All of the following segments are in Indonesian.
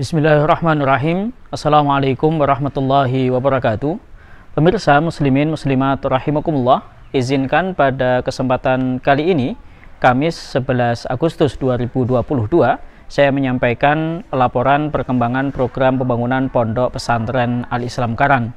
Bismillahirrahmanirrahim. Assalamualaikum warahmatullahi wabarakatuh. Pemirsa muslimin muslimat rahimakumullah, izinkan pada kesempatan kali ini, Kamis 11 Agustus 2022, saya menyampaikan laporan perkembangan program pembangunan Pondok Pesantren Al-Islam Karang.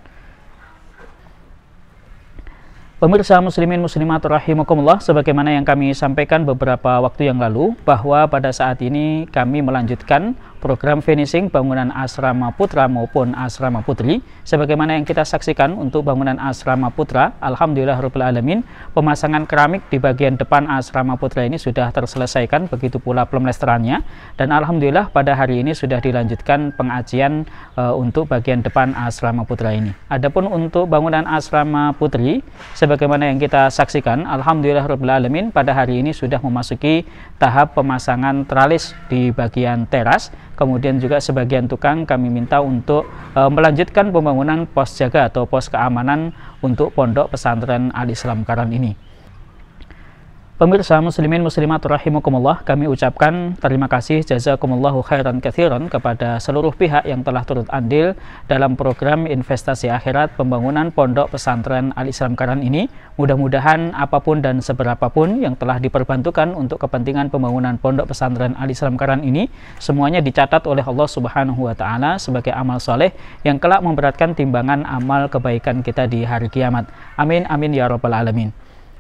Pemirsa muslimin muslimat rahimakumullah, sebagaimana yang kami sampaikan beberapa waktu yang lalu, bahwa pada saat ini kami melanjutkan program finishing bangunan asrama putra maupun asrama putri sebagaimana yang kita saksikan untuk bangunan asrama putra alhamdulillah rabbil alamin pemasangan keramik di bagian depan asrama putra ini sudah terselesaikan begitu pula plemlesterannya dan alhamdulillah pada hari ini sudah dilanjutkan pengajian e, untuk bagian depan asrama putra ini adapun untuk bangunan asrama putri sebagaimana yang kita saksikan alhamdulillah rabbil alamin pada hari ini sudah memasuki tahap pemasangan tralis di bagian teras Kemudian juga sebagian tukang kami minta untuk e, melanjutkan pembangunan pos jaga atau pos keamanan untuk pondok pesantren Al Islam Karan ini. Pemirsa muslimin muslimat rahimakumullah, kami ucapkan terima kasih jazakumullahu khairan kathiran kepada seluruh pihak yang telah turut andil dalam program investasi akhirat pembangunan pondok pesantren Al-Islam Karan ini. Mudah-mudahan apapun dan seberapapun yang telah diperbantukan untuk kepentingan pembangunan pondok pesantren Al-Islam Karan ini, semuanya dicatat oleh Allah Subhanahu wa taala sebagai amal soleh yang kelak memberatkan timbangan amal kebaikan kita di hari kiamat. Amin amin ya rabbal alamin.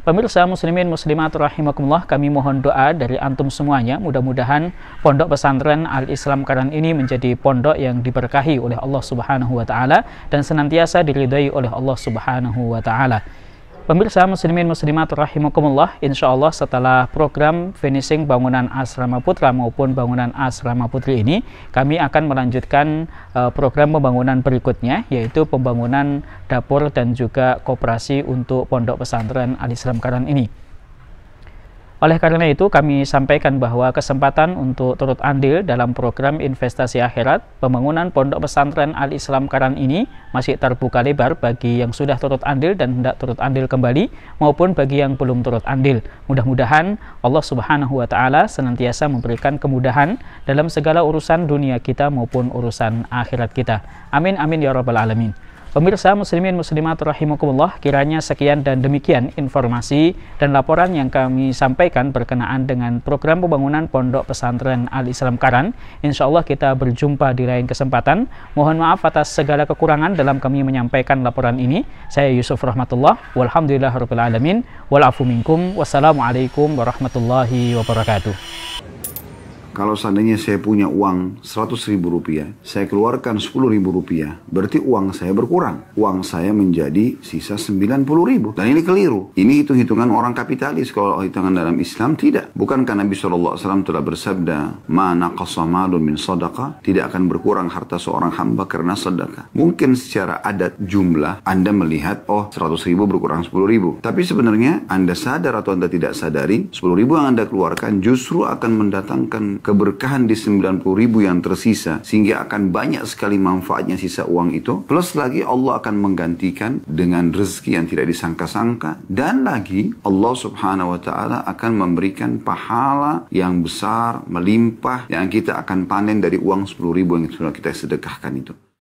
Pemirsa muslimin muslimat rahimakumullah, kami mohon doa dari antum semuanya. Mudah-mudahan pondok pesantren Al-Islam Karan ini menjadi pondok yang diberkahi oleh Allah Subhanahu wa taala dan senantiasa diridhai oleh Allah Subhanahu wa taala. Pemirsa muslimin muslimat rahimakumullah, Allah setelah program finishing bangunan asrama putra maupun bangunan asrama putri ini, kami akan melanjutkan eh, program pembangunan berikutnya yaitu pembangunan dapur dan juga kooperasi untuk pondok pesantren Al Islam Karan ini. Oleh karena itu, kami sampaikan bahwa kesempatan untuk turut andil dalam program investasi akhirat pembangunan Pondok Pesantren Al-Islam Karan ini masih terbuka lebar bagi yang sudah turut andil dan hendak turut andil kembali maupun bagi yang belum turut andil. Mudah-mudahan Allah Subhanahu wa taala senantiasa memberikan kemudahan dalam segala urusan dunia kita maupun urusan akhirat kita. Amin amin ya rabbal alamin. Pemirsa muslimin muslimat rahimakumullah, kiranya sekian dan demikian informasi dan laporan yang kami sampaikan berkenaan dengan program pembangunan Pondok Pesantren Al-Islam Karan. Insya Allah kita berjumpa di lain kesempatan. Mohon maaf atas segala kekurangan dalam kami menyampaikan laporan ini. Saya Yusuf Rahmatullah, walhamdulillah walafu minkum, wassalamualaikum warahmatullahi wabarakatuh kalau seandainya saya punya uang 100 ribu rupiah, saya keluarkan 10 ribu rupiah, berarti uang saya berkurang. Uang saya menjadi sisa 90 ribu. Dan ini keliru. Ini hitung-hitungan orang kapitalis. Kalau hitungan dalam Islam, tidak. Bukan karena Nabi SAW telah bersabda, mana naqasamalun min sadaqah, tidak akan berkurang harta seorang hamba karena sedekah. Mungkin secara adat jumlah, Anda melihat, oh 100 ribu berkurang 10 ribu. Tapi sebenarnya Anda sadar atau Anda tidak sadari, 10 ribu yang Anda keluarkan justru akan mendatangkan keberkahan di 90 ribu yang tersisa sehingga akan banyak sekali manfaatnya sisa uang itu plus lagi Allah akan menggantikan dengan rezeki yang tidak disangka-sangka dan lagi Allah subhanahu wa ta'ala akan memberikan pahala yang besar melimpah yang kita akan panen dari uang 10 ribu yang sudah kita sedekahkan itu